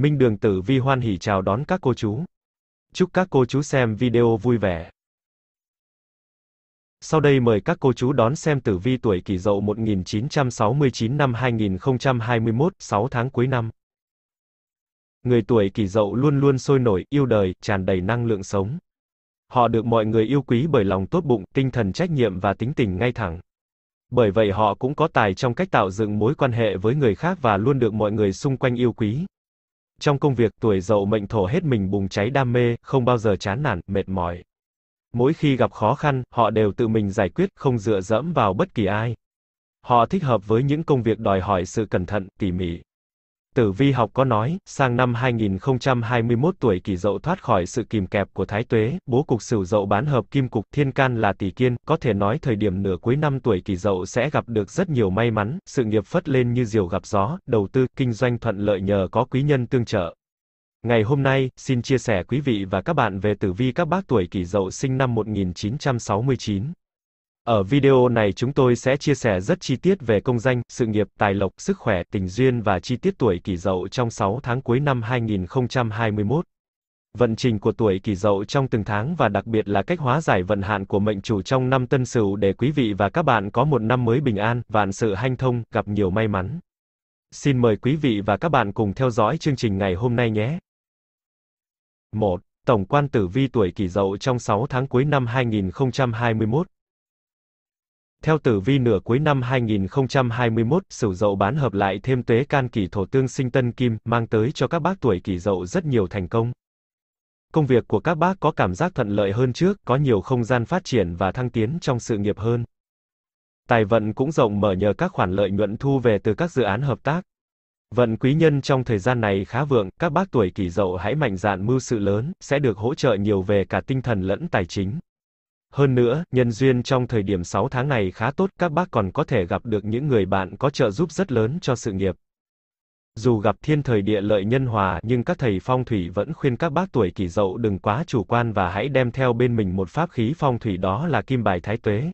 Minh Đường Tử Vi hoan hỉ chào đón các cô chú. Chúc các cô chú xem video vui vẻ. Sau đây mời các cô chú đón xem tử vi tuổi kỷ dậu 1969 năm 2021, 6 tháng cuối năm. Người tuổi kỷ dậu luôn luôn sôi nổi, yêu đời, tràn đầy năng lượng sống. Họ được mọi người yêu quý bởi lòng tốt bụng, tinh thần trách nhiệm và tính tình ngay thẳng. Bởi vậy họ cũng có tài trong cách tạo dựng mối quan hệ với người khác và luôn được mọi người xung quanh yêu quý. Trong công việc, tuổi dậu mệnh thổ hết mình bùng cháy đam mê, không bao giờ chán nản, mệt mỏi. Mỗi khi gặp khó khăn, họ đều tự mình giải quyết, không dựa dẫm vào bất kỳ ai. Họ thích hợp với những công việc đòi hỏi sự cẩn thận, tỉ mỉ. Tử Vi học có nói, sang năm 2021 tuổi kỷ dậu thoát khỏi sự kìm kẹp của thái tuế, bố cục sửu dậu bán hợp kim cục, thiên can là tỷ kiên, có thể nói thời điểm nửa cuối năm tuổi kỷ dậu sẽ gặp được rất nhiều may mắn, sự nghiệp phất lên như diều gặp gió, đầu tư, kinh doanh thuận lợi nhờ có quý nhân tương trợ. Ngày hôm nay, xin chia sẻ quý vị và các bạn về tử vi các bác tuổi kỷ dậu sinh năm 1969. Ở video này chúng tôi sẽ chia sẻ rất chi tiết về công danh, sự nghiệp, tài lộc, sức khỏe, tình duyên và chi tiết tuổi kỷ dậu trong 6 tháng cuối năm 2021. Vận trình của tuổi kỷ dậu trong từng tháng và đặc biệt là cách hóa giải vận hạn của mệnh chủ trong năm tân sửu để quý vị và các bạn có một năm mới bình an, vạn sự hanh thông, gặp nhiều may mắn. Xin mời quý vị và các bạn cùng theo dõi chương trình ngày hôm nay nhé. 1. Tổng quan tử vi tuổi kỷ dậu trong 6 tháng cuối năm 2021 theo tử vi nửa cuối năm 2021, Sửu Dậu bán hợp lại thêm tuế can kỷ thổ tương sinh tân kim, mang tới cho các bác tuổi kỷ Dậu rất nhiều thành công. Công việc của các bác có cảm giác thuận lợi hơn trước, có nhiều không gian phát triển và thăng tiến trong sự nghiệp hơn. Tài vận cũng rộng mở nhờ các khoản lợi nhuận thu về từ các dự án hợp tác. Vận quý nhân trong thời gian này khá vượng, các bác tuổi kỷ Dậu hãy mạnh dạn mưu sự lớn, sẽ được hỗ trợ nhiều về cả tinh thần lẫn tài chính. Hơn nữa, nhân duyên trong thời điểm 6 tháng này khá tốt, các bác còn có thể gặp được những người bạn có trợ giúp rất lớn cho sự nghiệp. Dù gặp thiên thời địa lợi nhân hòa, nhưng các thầy phong thủy vẫn khuyên các bác tuổi kỷ dậu đừng quá chủ quan và hãy đem theo bên mình một pháp khí phong thủy đó là kim bài thái tuế.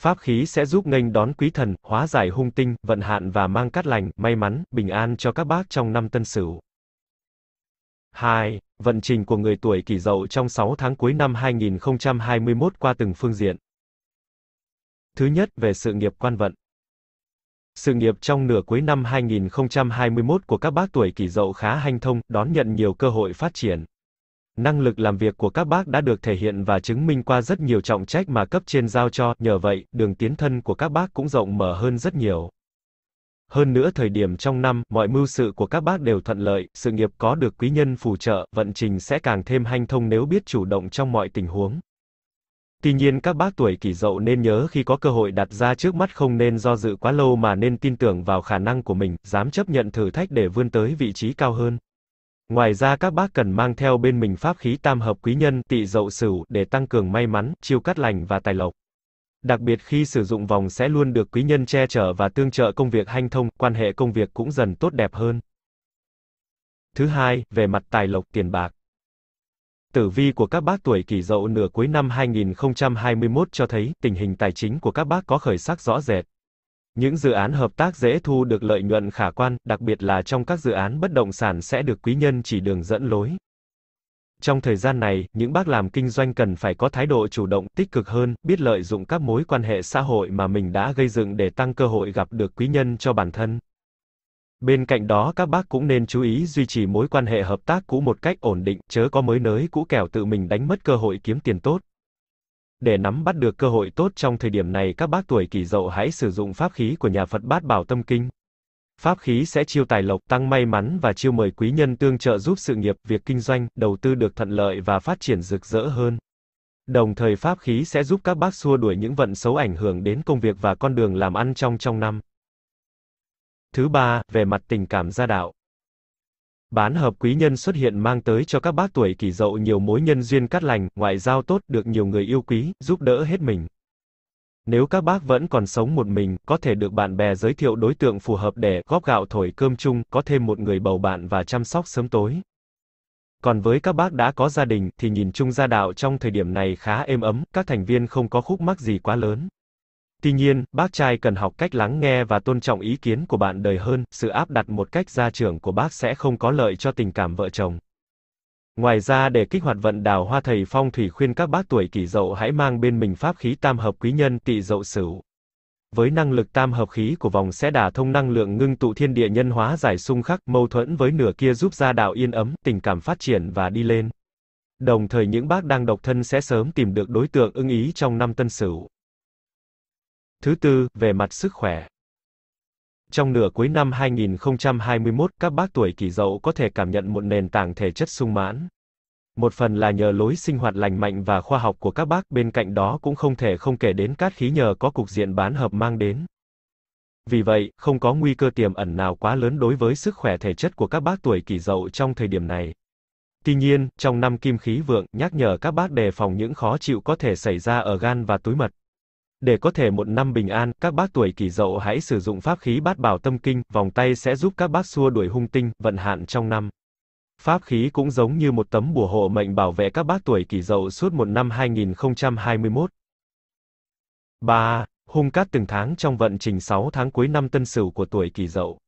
Pháp khí sẽ giúp nghênh đón quý thần, hóa giải hung tinh, vận hạn và mang cát lành, may mắn, bình an cho các bác trong năm tân sửu. 2. Vận trình của người tuổi kỷ dậu trong 6 tháng cuối năm 2021 qua từng phương diện. Thứ nhất, về sự nghiệp quan vận. Sự nghiệp trong nửa cuối năm 2021 của các bác tuổi kỷ dậu khá hanh thông, đón nhận nhiều cơ hội phát triển. Năng lực làm việc của các bác đã được thể hiện và chứng minh qua rất nhiều trọng trách mà cấp trên giao cho, nhờ vậy, đường tiến thân của các bác cũng rộng mở hơn rất nhiều. Hơn nữa thời điểm trong năm, mọi mưu sự của các bác đều thuận lợi, sự nghiệp có được quý nhân phù trợ, vận trình sẽ càng thêm hanh thông nếu biết chủ động trong mọi tình huống. Tuy nhiên các bác tuổi kỷ dậu nên nhớ khi có cơ hội đặt ra trước mắt không nên do dự quá lâu mà nên tin tưởng vào khả năng của mình, dám chấp nhận thử thách để vươn tới vị trí cao hơn. Ngoài ra các bác cần mang theo bên mình pháp khí tam hợp quý nhân tị dậu sửu để tăng cường may mắn, chiêu cắt lành và tài lộc. Đặc biệt khi sử dụng vòng sẽ luôn được quý nhân che chở và tương trợ công việc hanh thông, quan hệ công việc cũng dần tốt đẹp hơn. Thứ hai, về mặt tài lộc tiền bạc. Tử vi của các bác tuổi kỷ dậu nửa cuối năm 2021 cho thấy tình hình tài chính của các bác có khởi sắc rõ rệt. Những dự án hợp tác dễ thu được lợi nhuận khả quan, đặc biệt là trong các dự án bất động sản sẽ được quý nhân chỉ đường dẫn lối, trong thời gian này, những bác làm kinh doanh cần phải có thái độ chủ động, tích cực hơn, biết lợi dụng các mối quan hệ xã hội mà mình đã gây dựng để tăng cơ hội gặp được quý nhân cho bản thân. Bên cạnh đó các bác cũng nên chú ý duy trì mối quan hệ hợp tác cũ một cách ổn định, chớ có mới nới cũ kẻo tự mình đánh mất cơ hội kiếm tiền tốt. Để nắm bắt được cơ hội tốt trong thời điểm này các bác tuổi kỷ dậu hãy sử dụng pháp khí của nhà Phật Bát Bảo Tâm Kinh. Pháp khí sẽ chiêu tài lộc, tăng may mắn và chiêu mời quý nhân tương trợ giúp sự nghiệp, việc kinh doanh, đầu tư được thuận lợi và phát triển rực rỡ hơn. Đồng thời pháp khí sẽ giúp các bác xua đuổi những vận xấu ảnh hưởng đến công việc và con đường làm ăn trong trong năm. Thứ ba, về mặt tình cảm gia đạo. Bán hợp quý nhân xuất hiện mang tới cho các bác tuổi kỷ dậu nhiều mối nhân duyên cát lành, ngoại giao tốt, được nhiều người yêu quý, giúp đỡ hết mình. Nếu các bác vẫn còn sống một mình, có thể được bạn bè giới thiệu đối tượng phù hợp để góp gạo thổi cơm chung, có thêm một người bầu bạn và chăm sóc sớm tối. Còn với các bác đã có gia đình thì nhìn chung gia đạo trong thời điểm này khá êm ấm, các thành viên không có khúc mắc gì quá lớn. Tuy nhiên, bác trai cần học cách lắng nghe và tôn trọng ý kiến của bạn đời hơn, sự áp đặt một cách gia trưởng của bác sẽ không có lợi cho tình cảm vợ chồng. Ngoài ra để kích hoạt vận đào hoa thầy phong thủy khuyên các bác tuổi kỷ dậu hãy mang bên mình pháp khí tam hợp quý nhân tỵ dậu sửu. Với năng lực tam hợp khí của vòng sẽ đả thông năng lượng ngưng tụ thiên địa nhân hóa giải xung khắc, mâu thuẫn với nửa kia giúp gia đạo yên ấm, tình cảm phát triển và đi lên. Đồng thời những bác đang độc thân sẽ sớm tìm được đối tượng ưng ý trong năm tân sửu. Thứ tư, về mặt sức khỏe. Trong nửa cuối năm 2021, các bác tuổi kỷ dậu có thể cảm nhận một nền tảng thể chất sung mãn. Một phần là nhờ lối sinh hoạt lành mạnh và khoa học của các bác, bên cạnh đó cũng không thể không kể đến cát khí nhờ có cục diện bán hợp mang đến. Vì vậy, không có nguy cơ tiềm ẩn nào quá lớn đối với sức khỏe thể chất của các bác tuổi kỷ dậu trong thời điểm này. Tuy nhiên, trong năm kim khí vượng, nhắc nhở các bác đề phòng những khó chịu có thể xảy ra ở gan và túi mật. Để có thể một năm bình an, các bác tuổi kỷ dậu hãy sử dụng pháp khí bát bảo tâm kinh, vòng tay sẽ giúp các bác xua đuổi hung tinh, vận hạn trong năm. Pháp khí cũng giống như một tấm bùa hộ mệnh bảo vệ các bác tuổi kỷ dậu suốt một năm 2021. 3. Hung cát từng tháng trong vận trình 6 tháng cuối năm tân sửu của tuổi kỷ dậu.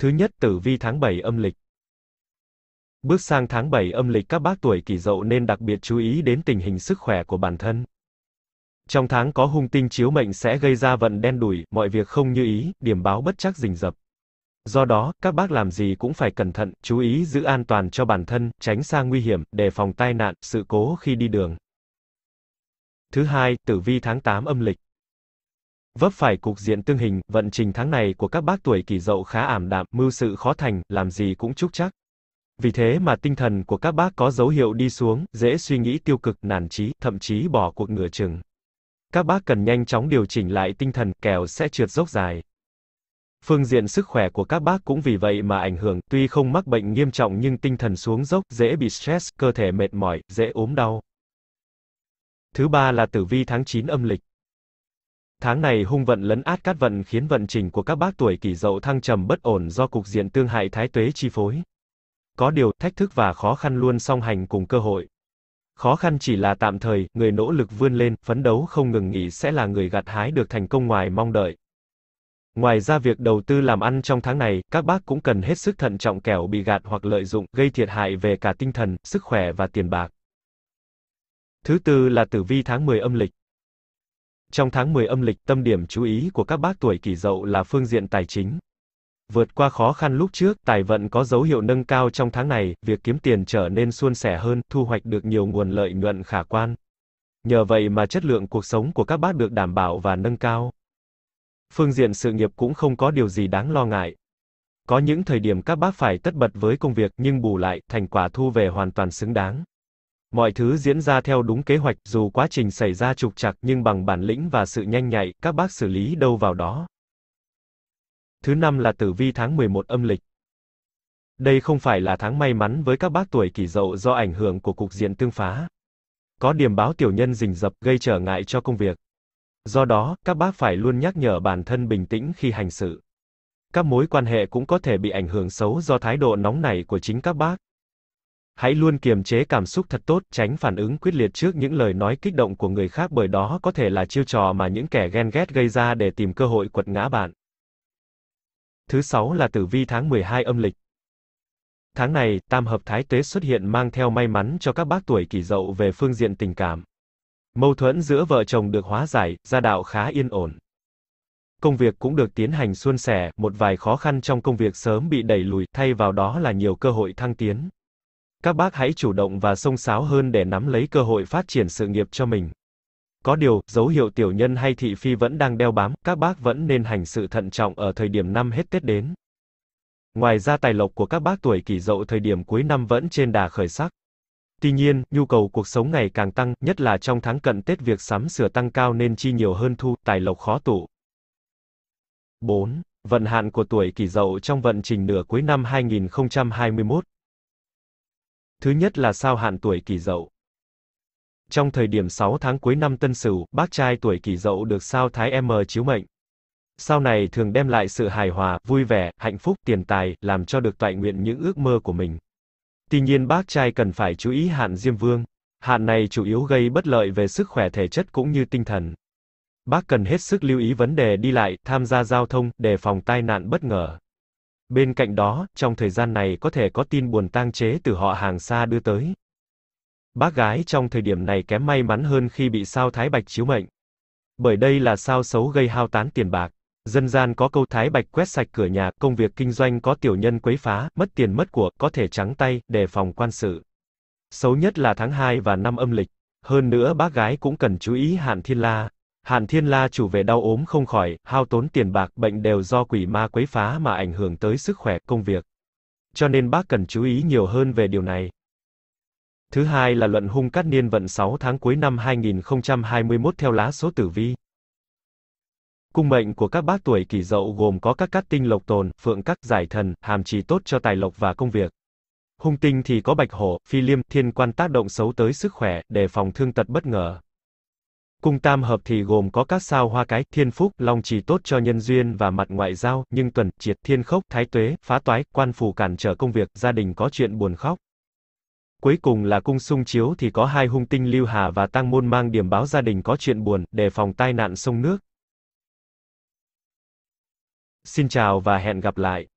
Thứ nhất tử vi tháng 7 âm lịch. Bước sang tháng 7 âm lịch các bác tuổi kỷ dậu nên đặc biệt chú ý đến tình hình sức khỏe của bản thân. Trong tháng có hung tinh chiếu mệnh sẽ gây ra vận đen đủi, mọi việc không như ý, điểm báo bất chắc rình rập. Do đó, các bác làm gì cũng phải cẩn thận, chú ý giữ an toàn cho bản thân, tránh xa nguy hiểm, đề phòng tai nạn, sự cố khi đi đường. Thứ hai, tử vi tháng 8 âm lịch. Vấp phải cục diện tương hình, vận trình tháng này của các bác tuổi kỷ dậu khá ảm đạm, mưu sự khó thành, làm gì cũng chúc chắc. Vì thế mà tinh thần của các bác có dấu hiệu đi xuống, dễ suy nghĩ tiêu cực, nản trí, thậm chí bỏ cuộc nửa chừng. Các bác cần nhanh chóng điều chỉnh lại tinh thần, kẻo sẽ trượt dốc dài. Phương diện sức khỏe của các bác cũng vì vậy mà ảnh hưởng, tuy không mắc bệnh nghiêm trọng nhưng tinh thần xuống dốc, dễ bị stress, cơ thể mệt mỏi, dễ ốm đau. Thứ ba là tử vi tháng 9 âm lịch. Tháng này hung vận lấn át cát vận khiến vận trình của các bác tuổi kỷ dậu thăng trầm bất ổn do cục diện tương hại thái tuế chi phối. Có điều, thách thức và khó khăn luôn song hành cùng cơ hội, khó khăn chỉ là tạm thời, người nỗ lực vươn lên, phấn đấu không ngừng nghỉ sẽ là người gặt hái được thành công ngoài mong đợi. Ngoài ra việc đầu tư làm ăn trong tháng này, các bác cũng cần hết sức thận trọng kẻo bị gạt hoặc lợi dụng, gây thiệt hại về cả tinh thần, sức khỏe và tiền bạc. Thứ tư là tử vi tháng 10 âm lịch. Trong tháng 10 âm lịch, tâm điểm chú ý của các bác tuổi kỷ dậu là phương diện tài chính, Vượt qua khó khăn lúc trước, tài vận có dấu hiệu nâng cao trong tháng này, việc kiếm tiền trở nên suôn sẻ hơn, thu hoạch được nhiều nguồn lợi nhuận khả quan. Nhờ vậy mà chất lượng cuộc sống của các bác được đảm bảo và nâng cao. Phương diện sự nghiệp cũng không có điều gì đáng lo ngại. Có những thời điểm các bác phải tất bật với công việc nhưng bù lại, thành quả thu về hoàn toàn xứng đáng. Mọi thứ diễn ra theo đúng kế hoạch, dù quá trình xảy ra trục trặc nhưng bằng bản lĩnh và sự nhanh nhạy, các bác xử lý đâu vào đó thứ năm là tử vi tháng 11 âm lịch. Đây không phải là tháng may mắn với các bác tuổi kỷ dậu do ảnh hưởng của cục diện tương phá. Có điểm báo tiểu nhân rình rập gây trở ngại cho công việc. Do đó, các bác phải luôn nhắc nhở bản thân bình tĩnh khi hành sự. Các mối quan hệ cũng có thể bị ảnh hưởng xấu do thái độ nóng nảy của chính các bác. Hãy luôn kiềm chế cảm xúc thật tốt, tránh phản ứng quyết liệt trước những lời nói kích động của người khác bởi đó có thể là chiêu trò mà những kẻ ghen ghét gây ra để tìm cơ hội quật ngã bạn thứ sáu là tử vi tháng 12 âm lịch. Tháng này, tam hợp thái tuế xuất hiện mang theo may mắn cho các bác tuổi kỷ dậu về phương diện tình cảm. Mâu thuẫn giữa vợ chồng được hóa giải, gia đạo khá yên ổn. Công việc cũng được tiến hành suôn sẻ, một vài khó khăn trong công việc sớm bị đẩy lùi, thay vào đó là nhiều cơ hội thăng tiến. Các bác hãy chủ động và sông sáo hơn để nắm lấy cơ hội phát triển sự nghiệp cho mình. Có điều, dấu hiệu tiểu nhân hay thị phi vẫn đang đeo bám, các bác vẫn nên hành sự thận trọng ở thời điểm năm hết Tết đến. Ngoài ra tài lộc của các bác tuổi kỷ dậu thời điểm cuối năm vẫn trên đà khởi sắc. Tuy nhiên, nhu cầu cuộc sống ngày càng tăng, nhất là trong tháng cận Tết việc sắm sửa tăng cao nên chi nhiều hơn thu, tài lộc khó tụ. 4. Vận hạn của tuổi kỷ dậu trong vận trình nửa cuối năm 2021. Thứ nhất là sao hạn tuổi kỷ dậu. Trong thời điểm 6 tháng cuối năm Tân Sửu, bác trai tuổi Kỷ Dậu được sao Thái M chiếu mệnh. Sao này thường đem lại sự hài hòa, vui vẻ, hạnh phúc, tiền tài, làm cho được toại nguyện những ước mơ của mình. Tuy nhiên bác trai cần phải chú ý hạn Diêm Vương. Hạn này chủ yếu gây bất lợi về sức khỏe thể chất cũng như tinh thần. Bác cần hết sức lưu ý vấn đề đi lại, tham gia giao thông, đề phòng tai nạn bất ngờ. Bên cạnh đó, trong thời gian này có thể có tin buồn tang chế từ họ hàng xa đưa tới. Bác gái trong thời điểm này kém may mắn hơn khi bị sao thái bạch chiếu mệnh. Bởi đây là sao xấu gây hao tán tiền bạc. Dân gian có câu thái bạch quét sạch cửa nhà, công việc kinh doanh có tiểu nhân quấy phá, mất tiền mất của, có thể trắng tay, đề phòng quan sự. Xấu nhất là tháng 2 và năm âm lịch. Hơn nữa bác gái cũng cần chú ý hạn thiên la. Hạn thiên la chủ về đau ốm không khỏi, hao tốn tiền bạc, bệnh đều do quỷ ma quấy phá mà ảnh hưởng tới sức khỏe, công việc. Cho nên bác cần chú ý nhiều hơn về điều này. Thứ hai là luận hung cát niên vận 6 tháng cuối năm 2021 theo lá số tử vi. Cung mệnh của các bác tuổi kỷ dậu gồm có các cát tinh lộc tồn, phượng các, giải thần, hàm trì tốt cho tài lộc và công việc. Hung tinh thì có bạch hổ, phi liêm, thiên quan tác động xấu tới sức khỏe, đề phòng thương tật bất ngờ. Cung tam hợp thì gồm có các sao hoa cái, thiên phúc, long trì tốt cho nhân duyên và mặt ngoại giao, nhưng tuần, triệt, thiên khốc, thái tuế, phá toái, quan phù cản trở công việc, gia đình có chuyện buồn khóc. Cuối cùng là cung sung chiếu thì có hai hung tinh lưu hà và tăng môn mang điểm báo gia đình có chuyện buồn, đề phòng tai nạn sông nước. Xin chào và hẹn gặp lại.